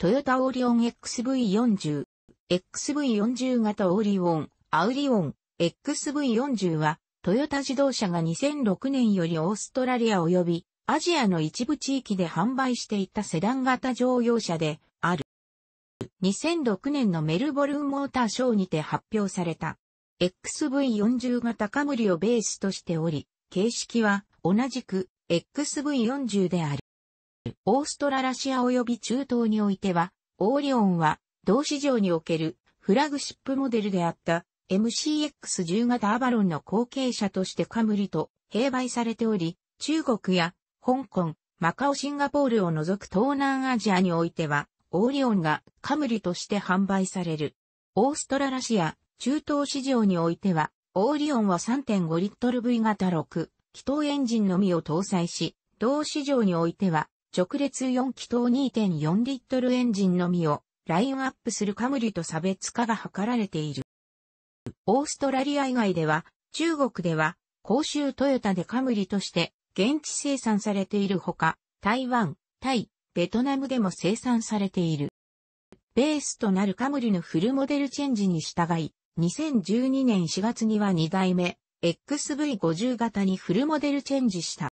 トヨタオーリオン XV40、XV40 型オーリオン、アウリオン、XV40 は、トヨタ自動車が2006年よりオーストラリア及び、アジアの一部地域で販売していたセダン型乗用車である。2006年のメルボルンモーターショーにて発表された。XV40 型カムリをベースとしており、形式は同じく XV40 である。オーストララシア及び中東においては、オーリオンは、同市場におけるフラグシップモデルであった MCX10 型アバロンの後継者としてカムリと併売されており、中国や香港、マカオシンガポールを除く東南アジアにおいては、オーリオンがカムリとして販売される。オーストララシア、中東市場においては、オーリオンは3.5リットル V 型6、気筒エンジンのみを搭載し、同市場においては、直列4気筒2.4リットルエンジンのみをラインアップするカムリと差別化が図られている。オーストラリア以外では、中国では、公衆トヨタでカムリとして現地生産されているほか、台湾、タイ、ベトナムでも生産されている。ベースとなるカムリのフルモデルチェンジに従い、2012年4月には2代目 XV50 型にフルモデルチェンジした。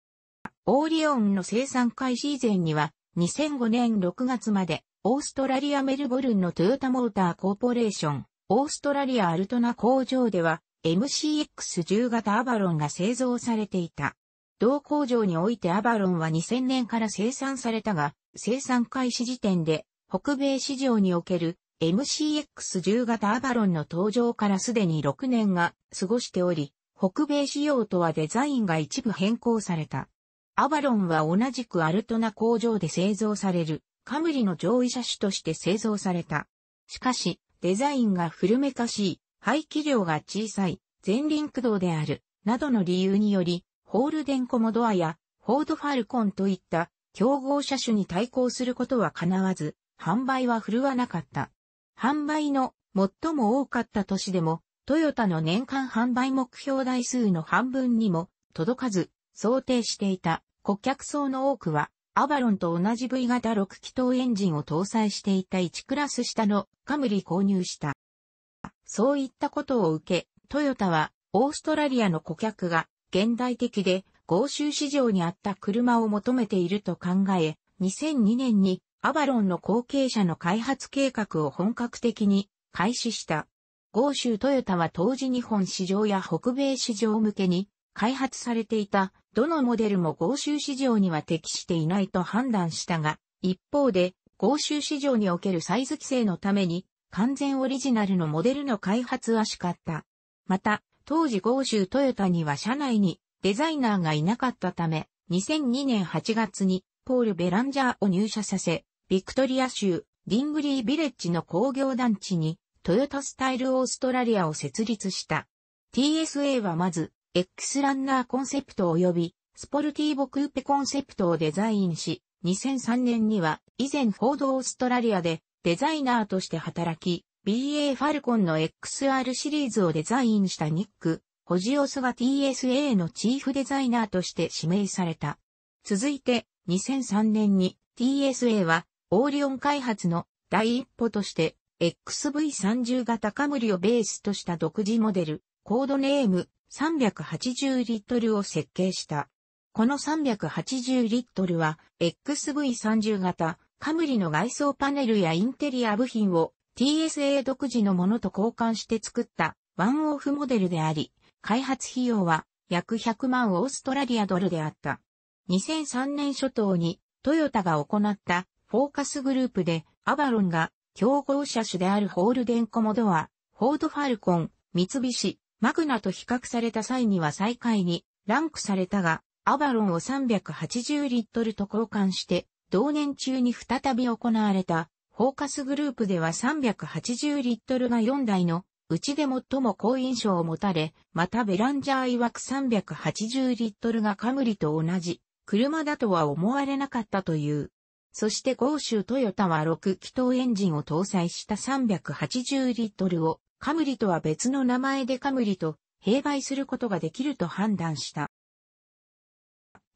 オーリオンの生産開始以前には、2005年6月まで、オーストラリアメルボルンのトヨタモーターコーポレーション、オーストラリアアルトナ工場では、MCX10 型アバロンが製造されていた。同工場においてアバロンは2000年から生産されたが、生産開始時点で、北米市場における MCX10 型アバロンの登場からすでに6年が過ごしており、北米仕様とはデザインが一部変更された。アバロンは同じくアルトナ工場で製造される、カムリの上位車種として製造された。しかし、デザインが古めかしい、排気量が小さい、前輪駆動である、などの理由により、ホールデンコモドアや、フォードファルコンといった、競合車種に対抗することは叶わず、販売は振るわなかった。販売の最も多かった年でも、トヨタの年間販売目標台数の半分にも届かず、想定していた顧客層の多くは、アバロンと同じ V 型6気筒エンジンを搭載していた1クラス下のカムリ購入した。そういったことを受け、トヨタはオーストラリアの顧客が現代的で豪州市場にあった車を求めていると考え、2002年にアバロンの後継者の開発計画を本格的に開始した。豪州トヨタは当時日本市場や北米市場向けに開発されていたどのモデルも合衆市場には適していないと判断したが、一方で合衆市場におけるサイズ規制のために完全オリジナルのモデルの開発はしかった。また、当時合衆トヨタには社内にデザイナーがいなかったため、2002年8月にポール・ベランジャーを入社させ、ビクトリア州ディングリービレッジの工業団地にトヨタスタイルオーストラリアを設立した。TSA はまず X ランナーコンセプト及び、スポルティーボクーペコンセプトをデザインし、2003年には、以前フォードオーストラリアで、デザイナーとして働き、BA ファルコンの XR シリーズをデザインしたニック、ホジオスが TSA のチーフデザイナーとして指名された。続いて、2003年に TSA は、オーリオン開発の第一歩として、XV30 型カムリをベースとした独自モデル、コードネーム、380リットルを設計した。この380リットルは XV30 型カムリの外装パネルやインテリア部品を TSA 独自のものと交換して作ったワンオフモデルであり、開発費用は約100万オーストラリアドルであった。2003年初頭にトヨタが行ったフォーカスグループでアバロンが競合車種であるホールデンコモドア、フォードファルコン、三菱、マグナと比較された際には最下位にランクされたが、アバロンを380リットルと交換して、同年中に再び行われた、フォーカスグループでは380リットルが4台の、うちで最も好印象を持たれ、またベランジャー曰く380リットルがカムリと同じ、車だとは思われなかったという。そして豪州トヨタは6気筒エンジンを搭載した380リットルをカムリとは別の名前でカムリと併売することができると判断した。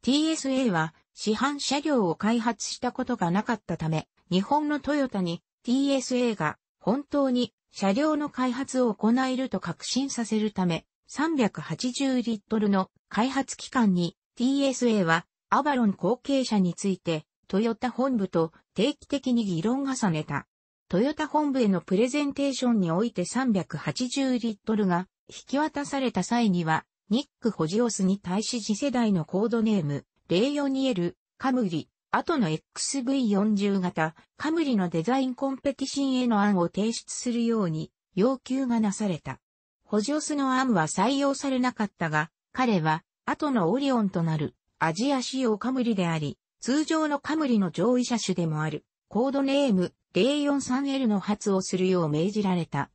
TSA は市販車両を開発したことがなかったため、日本のトヨタに TSA が本当に車両の開発を行えると確信させるため、380リットルの開発期間に TSA はアバロン後継者についてトヨタ本部と定期的に議論重ねた。トヨタ本部へのプレゼンテーションにおいて380リットルが引き渡された際には、ニック・ホジオスに対し次世代のコードネーム、レイニエル、カムリ、後の XV40 型、カムリのデザインコンペティシンへの案を提出するように要求がなされた。ホジオスの案は採用されなかったが、彼は後のオリオンとなるアジア仕様カムリであり、通常のカムリの上位車種でもある、コードネーム 043L の発をするよう命じられた。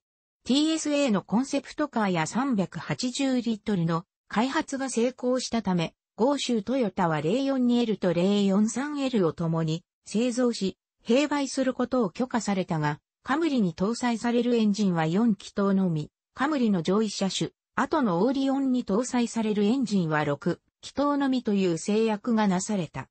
TSA のコンセプトカーや380リットルの開発が成功したため、豪州トヨタは 042L と 043L を共に製造し、併売することを許可されたが、カムリに搭載されるエンジンは4気筒のみ、カムリの上位車種、後のオーリオンに搭載されるエンジンは6気筒のみという制約がなされた。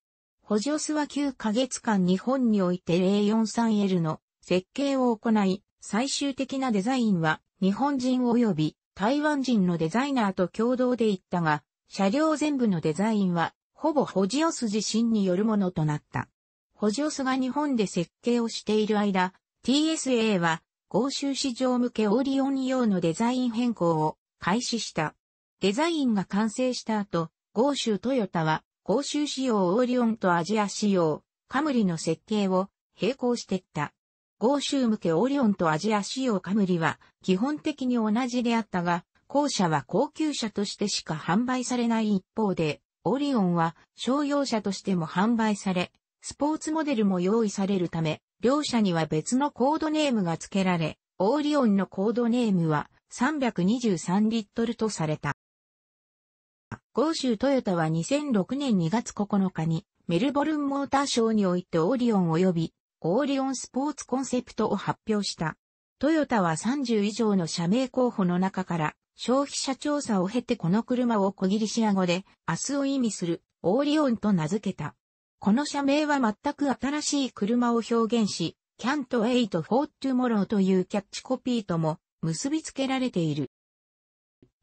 ホジオスは9ヶ月間日本において A43L の設計を行い、最終的なデザインは日本人及び台湾人のデザイナーと共同で行ったが、車両全部のデザインはほぼホジオス自身によるものとなった。ホジオスが日本で設計をしている間、TSA は欧州市場向けオリオン用のデザイン変更を開始した。デザインが完成した後、豪州トヨタは欧州仕様オーリオンとアジア仕様、カムリの設計を並行していった。公州向けオーリオンとアジア仕様カムリは基本的に同じであったが、後者は高級車としてしか販売されない一方で、オリオンは商用車としても販売され、スポーツモデルも用意されるため、両社には別のコードネームが付けられ、オーリオンのコードネームは323リットルとされた。豪州トヨタは2006年2月9日にメルボルンモーターショーにおいてオーリオン及びオーリオンスポーツコンセプトを発表した。トヨタは30以上の社名候補の中から消費者調査を経てこの車を小ギリシア語で明日を意味するオーリオンと名付けた。この社名は全く新しい車を表現し、Can't Wait for Tomorrow というキャッチコピーとも結びつけられている。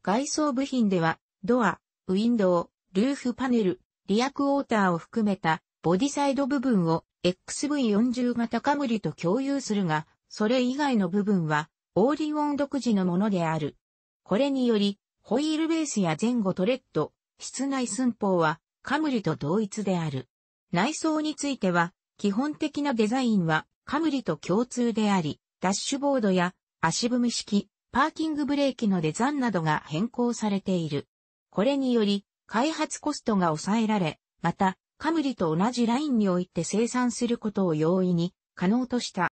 外装部品ではドア、ウィンドウ、ルーフパネル、リアクォーターを含めたボディサイド部分を XV40 型カムリと共有するが、それ以外の部分はオーリオン独自のものである。これにより、ホイールベースや前後トレッド、室内寸法はカムリと同一である。内装については、基本的なデザインはカムリと共通であり、ダッシュボードや足踏み式、パーキングブレーキのデザインなどが変更されている。これにより、開発コストが抑えられ、また、カムリと同じラインにおいて生産することを容易に可能とした。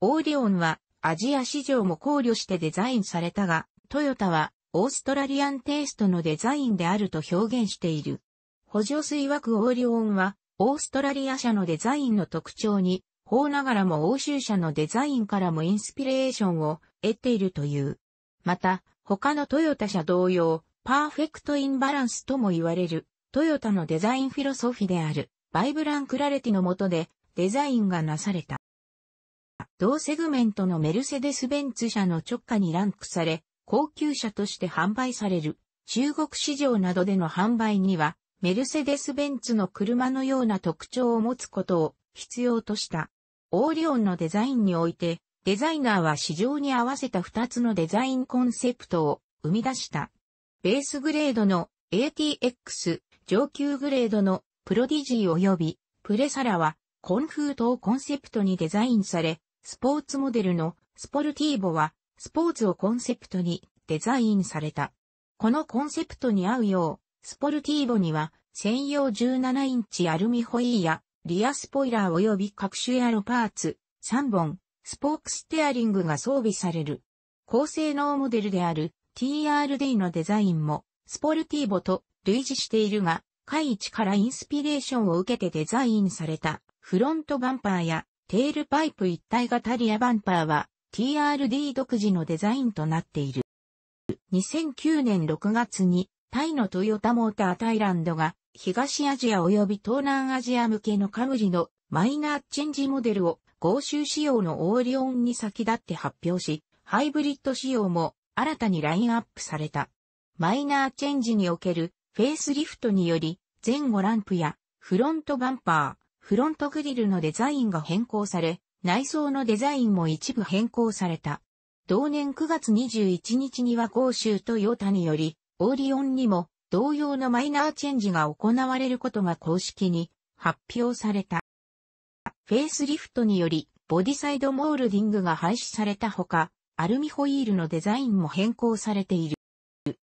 オーディオンはアジア市場も考慮してデザインされたが、トヨタはオーストラリアンテイストのデザインであると表現している。補助水枠オーディオンはオーストラリア社のデザインの特徴に、法ながらも欧州社のデザインからもインスピレーションを得ているという。また、他のトヨタ社同様、パーフェクトインバランスとも言われる、トヨタのデザインフィロソフィである、バイブランクラレティの下で、デザインがなされた。同セグメントのメルセデス・ベンツ社の直下にランクされ、高級車として販売される。中国市場などでの販売には、メルセデス・ベンツの車のような特徴を持つことを必要とした。オーリオンのデザインにおいて、デザイナーは市場に合わせた2つのデザインコンセプトを生み出した。ベースグレードの ATX、上級グレードのプロディジー及びプレサラは、コンフートをコンセプトにデザインされ、スポーツモデルのスポルティーボは、スポーツをコンセプトにデザインされた。このコンセプトに合うよう、スポルティーボには、専用17インチアルミホイーや、リアスポイラー及び各種エアロパーツ、3本、スポークステアリングが装備される。高性能モデルである TRD のデザインも、スポルティーボと類似しているが、海一からインスピレーションを受けてデザインされたフロントバンパーやテールパイプ一体型リアバンパーは TRD 独自のデザインとなっている。2009年6月にタイのトヨタモータータイランドが東アジア及び東南アジア向けのカムリのマイナーチェンジモデルを合衆仕様のオーリオンに先立って発表し、ハイブリッド仕様も新たにラインアップされた。マイナーチェンジにおけるフェイスリフトにより、前後ランプやフロントバンパー、フロントグリルのデザインが変更され、内装のデザインも一部変更された。同年9月21日には豪州とヨータにより、オーリオンにも同様のマイナーチェンジが行われることが公式に発表された。フェイスリフトにより、ボディサイドモールディングが廃止されたほか、アルミホイールのデザインも変更されている。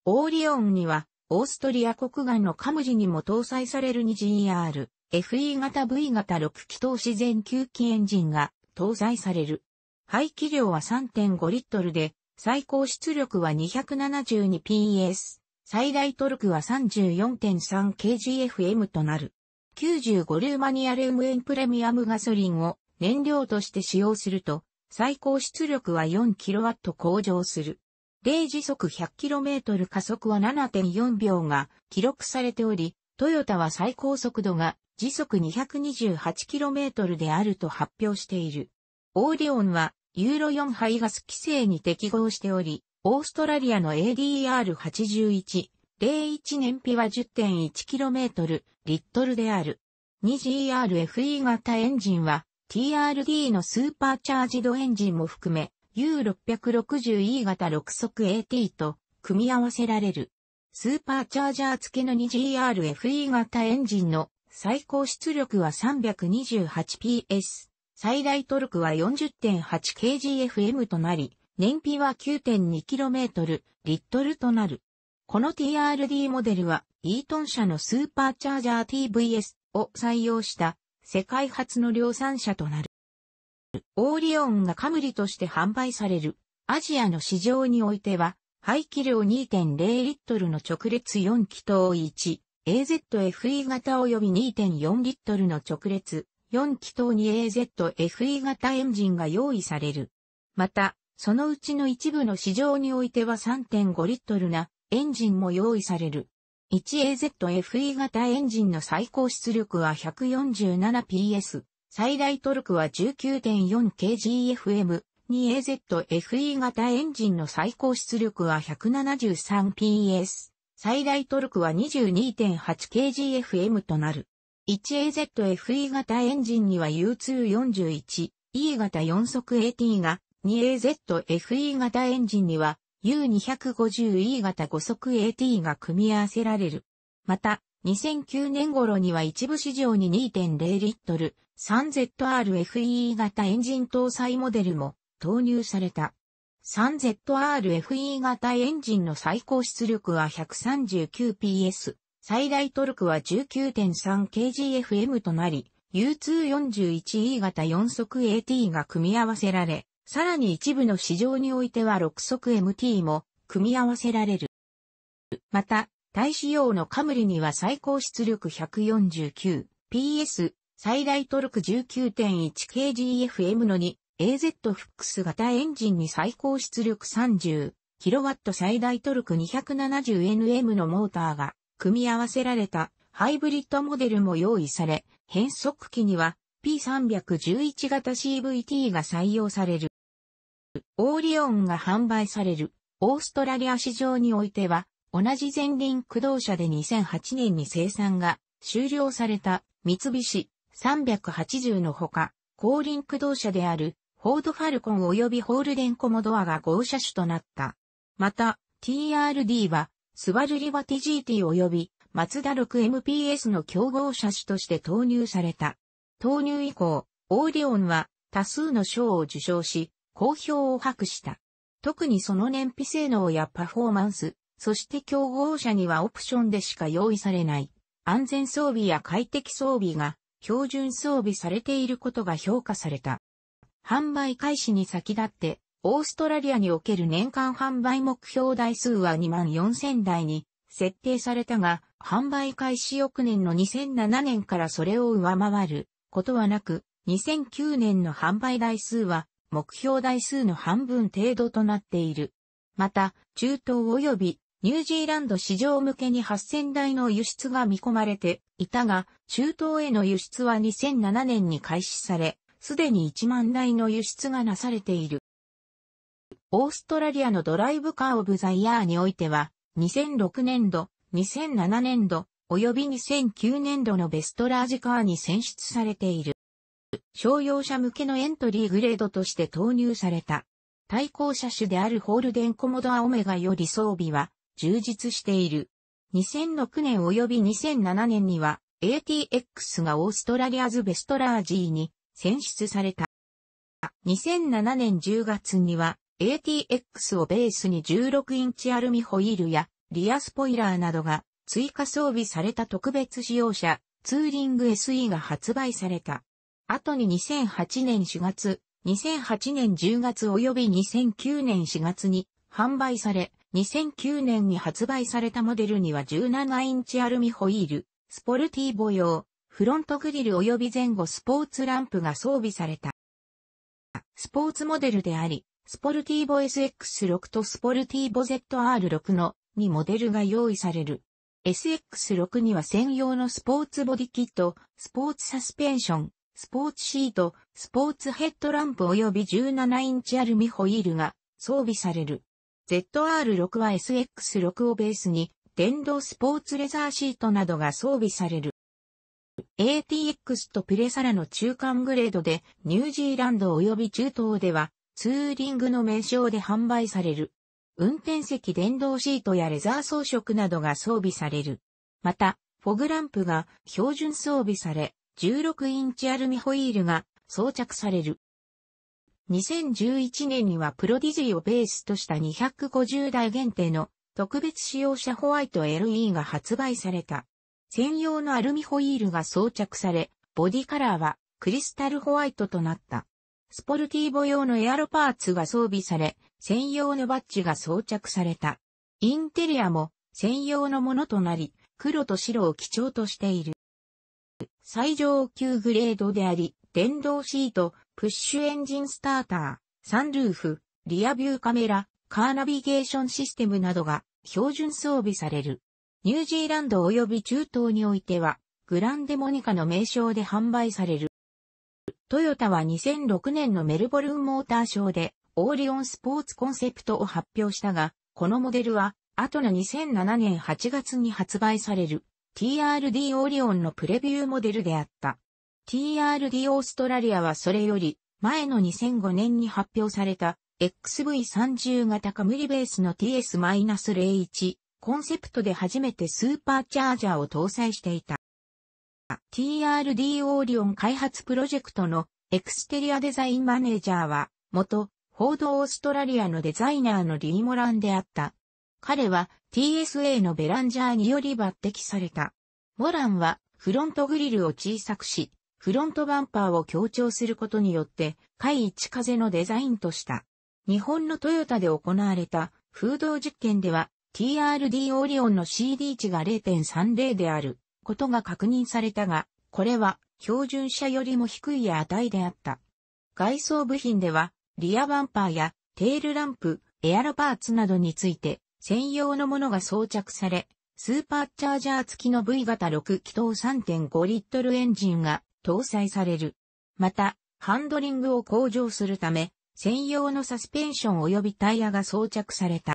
オーリオンには、オーストリア国外のカムジにも搭載される 2GR、FE 型 V 型6気筒自然吸気エンジンが搭載される。排気量は3.5リットルで、最高出力は 272PS、最大トルクは 34.3kgfm となる。95ルーマニアルウムエンプレミアムガソリンを燃料として使用すると、最高出力は 4kW 向上する。0時速 100km 加速は7.4秒が記録されており、トヨタは最高速度が時速 228km であると発表している。オーディオンはユーロ4排ガス規制に適合しており、オーストラリアの ADR81、01燃費は 10.1km リットルである。2GRFE 型エンジンは TRD のスーパーチャージドエンジンも含め、U660E 型6速 AT と組み合わせられる。スーパーチャージャー付きの 2GRFE 型エンジンの最高出力は 328PS、最大トルクは 40.8kgfm となり、燃費は 9.2km リットルとなる。この TRD モデルは、イートン社のスーパーチャージャー TVS を採用した世界初の量産車となる。オーリオンがカムリとして販売されるアジアの市場においては、排気量2.0リットルの直列4気筒1、AZFE 型及び2.4リットルの直列4気筒に AZFE 型エンジンが用意される。また、そのうちの一部の市場においては3.5リットルなエンジンも用意される。1AZFE 型エンジンの最高出力は 147PS、最大トルクは 19.4kgfm。2AZFE 型エンジンの最高出力は 173PS、最大トルクは 22.8kgfm となる。1AZFE 型エンジンには U241、E 型4速 AT が、2AZFE 型エンジンには U250E 型5速 AT が組み合わせられる。また、2009年頃には一部市場に2.0リットル 3ZRFE 型エンジン搭載モデルも投入された。3ZRFE 型エンジンの最高出力は 139PS、最大トルクは 19.3kgfm となり、U241E 型4速 AT が組み合わせられ、さらに一部の市場においては6足 MT も組み合わせられる。また、大使用のカムリには最高出力 149PS、最大トルク 19.1kgfm の 2AZ フックス型エンジンに最高出力 30kW 最大トルク 270nm のモーターが組み合わせられたハイブリッドモデルも用意され、変速機には P311 型 CVT が採用される。オーリオンが販売されるオーストラリア市場においては、同じ前輪駆動車で2008年に生産が終了された三菱380のほか、後輪駆動車であるフォードファルコン及びホールデンコモドアが合車種となった。また、TRD は、スバルリバティ GT 及び、マツダ 6MPS の競合車種として投入された。投入以降、オーディオンは多数の賞を受賞し、好評を博した。特にその燃費性能やパフォーマンス、そして競合車にはオプションでしか用意されない安全装備や快適装備が標準装備されていることが評価された。販売開始に先立って、オーストラリアにおける年間販売目標台数は2万4000台に設定されたが、販売開始翌年の2007年からそれを上回ることはなく、2009年の販売台数は目標台数の半分程度となっている。また、中東及びニュージーランド市場向けに8000台の輸出が見込まれていたが、中東への輸出は2007年に開始され、すでに1万台の輸出がなされている。オーストラリアのドライブカーオブザイヤーにおいては、2006年度、2007年度、及び2009年度のベストラージカーに選出されている。商用車向けのエントリーグレードとして投入された。対向車種であるホールデンコモドアオメガより装備は充実している。2006年及び2007年には ATX がオーストラリアズベストラージーに選出された。2007年10月には ATX をベースに16インチアルミホイールやリアスポイラーなどが追加装備された特別使用車ツーリング SE が発売された。後に2008年4月、2008年10月及び2009年4月に販売され、2009年に発売されたモデルには17インチアルミホイール、スポルティーボ用、フロントグリル及び前後スポーツランプが装備された。スポーツモデルであり、スポルティーボ SX6 とスポルティーボ ZR6 の2モデルが用意される。SX6 には専用のスポーツボディキット、スポーツサスペンション、スポーツシート、スポーツヘッドランプ及び17インチアルミホイールが装備される。ZR6 は SX6 をベースに電動スポーツレザーシートなどが装備される。ATX とプレサラの中間グレードでニュージーランド及び中東ではツーリングの名称で販売される。運転席電動シートやレザー装飾などが装備される。また、フォグランプが標準装備され、16インチアルミホイールが装着される。2011年にはプロディジーをベースとした250台限定の特別使用者ホワイト LE が発売された。専用のアルミホイールが装着され、ボディカラーはクリスタルホワイトとなった。スポルティーボ用のエアロパーツが装備され、専用のバッジが装着された。インテリアも専用のものとなり、黒と白を基調としている。最上級グレードであり、電動シート、プッシュエンジンスターター、サンルーフ、リアビューカメラ、カーナビゲーションシステムなどが標準装備される。ニュージーランド及び中東においては、グランデモニカの名称で販売される。トヨタは2006年のメルボルンモーターショーでオーリオンスポーツコンセプトを発表したが、このモデルは後の2007年8月に発売される。TRD オリオンのプレビューモデルであった。TRD オーストラリアはそれより前の2005年に発表された XV30 型カムリベースの TS-01 コンセプトで初めてスーパーチャージャーを搭載していた。TRD オーリオン開発プロジェクトのエクステリアデザインマネージャーは元報道オーストラリアのデザイナーのリーモランであった彼は TSA のベランジャーにより抜擢された。モランはフロントグリルを小さくし、フロントバンパーを強調することによって、海一風のデザインとした。日本のトヨタで行われた風洞実験では、TRD オリオンの CD 値が0.30であることが確認されたが、これは標準車よりも低い値であった。外装部品では、リアバンパーやテールランプ、エアロパーツなどについて、専用のものが装着され、スーパーチャージャー付きの V 型6気筒3.5リットルエンジンが搭載される。また、ハンドリングを向上するため、専用のサスペンション及びタイヤが装着された。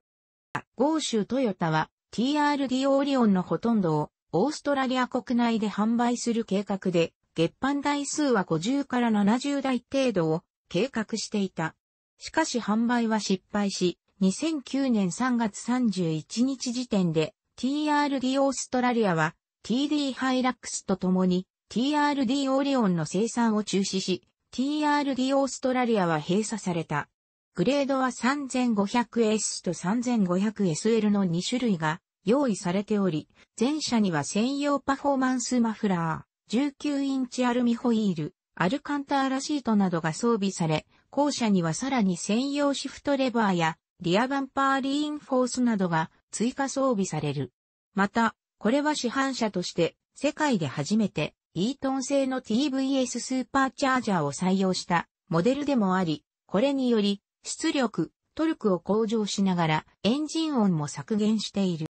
豪州トヨタは TRD オーリオンのほとんどをオーストラリア国内で販売する計画で、月販台数は50から70台程度を計画していた。しかし販売は失敗し、2009年3月31日時点で TRD オーストラリアは TD ハイラックスと共に TRD オレオンの生産を中止し TRD オーストラリアは閉鎖された。グレードは 3500S と 3500SL の2種類が用意されており、前者には専用パフォーマンスマフラー、19インチアルミホイール、アルカンターラシートなどが装備され、後者にはさらに専用シフトレバーやリアバンパーリインフォースなどが追加装備される。また、これは市販車として世界で初めてイートン製の TVS スーパーチャージャーを採用したモデルでもあり、これにより出力、トルクを向上しながらエンジン音も削減している。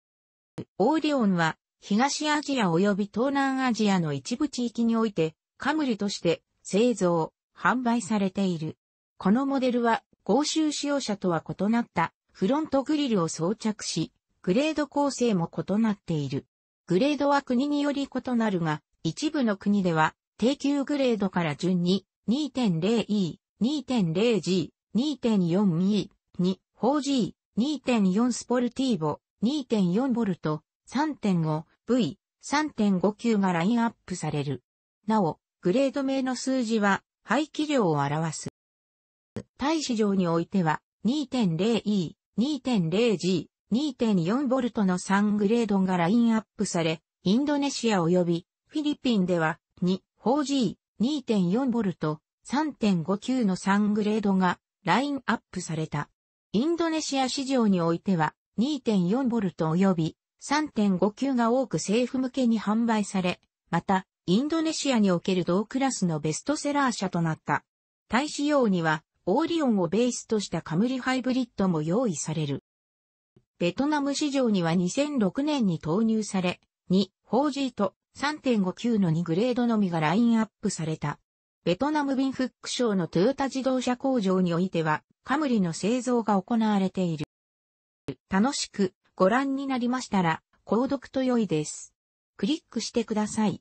オーディオンは東アジア及び東南アジアの一部地域においてカムリとして製造、販売されている。このモデルは公衆使用者とは異なったフロントグリルを装着し、グレード構成も異なっている。グレードは国により異なるが、一部の国では、低級グレードから順に 2.0E、2.0G、2.4E、2.4G、2.4スポルティーボ、2.4ボルト、3.5、V、3.5級がラインアップされる。なお、グレード名の数字は、排気量を表す。大市場においては 2.0E、2.0G、2.4V の3グレードがラインアップされ、インドネシア及びフィリピンでは 2.4G、2.4V、3.59の3グレードがラインアップされた。インドネシア市場においては 2.4V 及び3.59が多く政府向けに販売され、また、インドネシアにおける同クラスのベストセラー車となった。対仕様にはオーリオンをベースとしたカムリハイブリッドも用意される。ベトナム市場には2006年に投入され、2、4G と3.59の2グレードのみがラインアップされた。ベトナムビンフック省のトヨタ自動車工場においては、カムリの製造が行われている。楽しくご覧になりましたら、購読と良いです。クリックしてください。